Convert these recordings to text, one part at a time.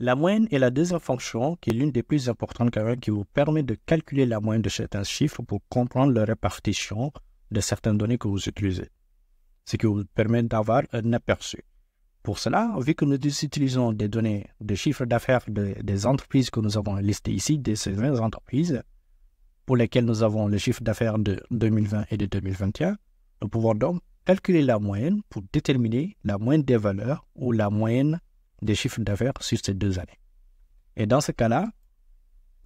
La moyenne est la deuxième fonction qui est l'une des plus importantes car qui vous permet de calculer la moyenne de certains chiffres pour comprendre la répartition de certaines données que vous utilisez, ce qui vous permet d'avoir un aperçu. Pour cela, vu que nous utilisons des données des chiffres d'affaires des entreprises que nous avons listées ici, des entreprises, pour lesquelles nous avons les chiffres d'affaires de 2020 et de 2021, nous pouvons donc calculer la moyenne pour déterminer la moyenne des valeurs ou la moyenne des chiffres d'affaires sur ces deux années. Et dans ce cas-là,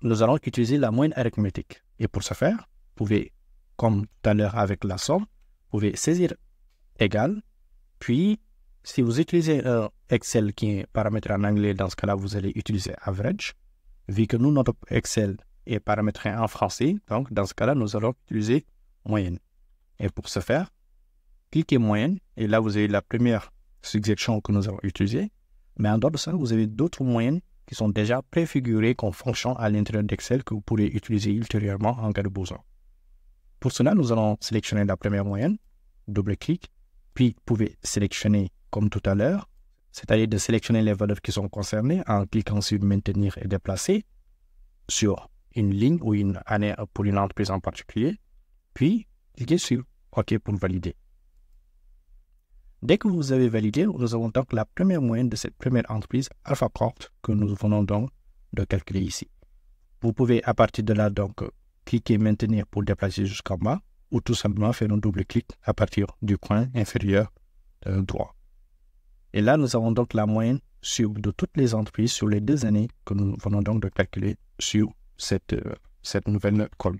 nous allons utiliser la moyenne arithmétique. Et pour ce faire, vous pouvez, comme tout à l'heure avec la somme, vous pouvez saisir égal, puis si vous utilisez un Excel qui est paramétré en anglais, dans ce cas-là, vous allez utiliser average. Vu que nous, notre Excel est paramétré en français, donc dans ce cas-là, nous allons utiliser moyenne. Et pour ce faire, cliquez moyenne, et là, vous avez la première suggestion que nous avons utilisée. Mais en dehors de ça, vous avez d'autres moyens qui sont déjà préfigurés comme fonction à l'intérieur d'Excel que vous pourrez utiliser ultérieurement en cas de besoin. Pour cela, nous allons sélectionner la première moyenne, double-clic, puis vous pouvez sélectionner comme tout à l'heure, c'est-à-dire de sélectionner les valeurs qui sont concernées en cliquant sur maintenir et déplacer sur une ligne ou une année pour une entreprise en particulier, puis cliquez sur OK pour valider. Dès que vous avez validé, nous avons donc la première moyenne de cette première entreprise, Alpha que nous venons donc de calculer ici. Vous pouvez à partir de là donc euh, cliquer maintenir pour déplacer jusqu'en bas ou tout simplement faire un double clic à partir du coin inférieur droit. Et là, nous avons donc la moyenne sur, de toutes les entreprises sur les deux années que nous venons donc de calculer sur cette, euh, cette nouvelle colonne.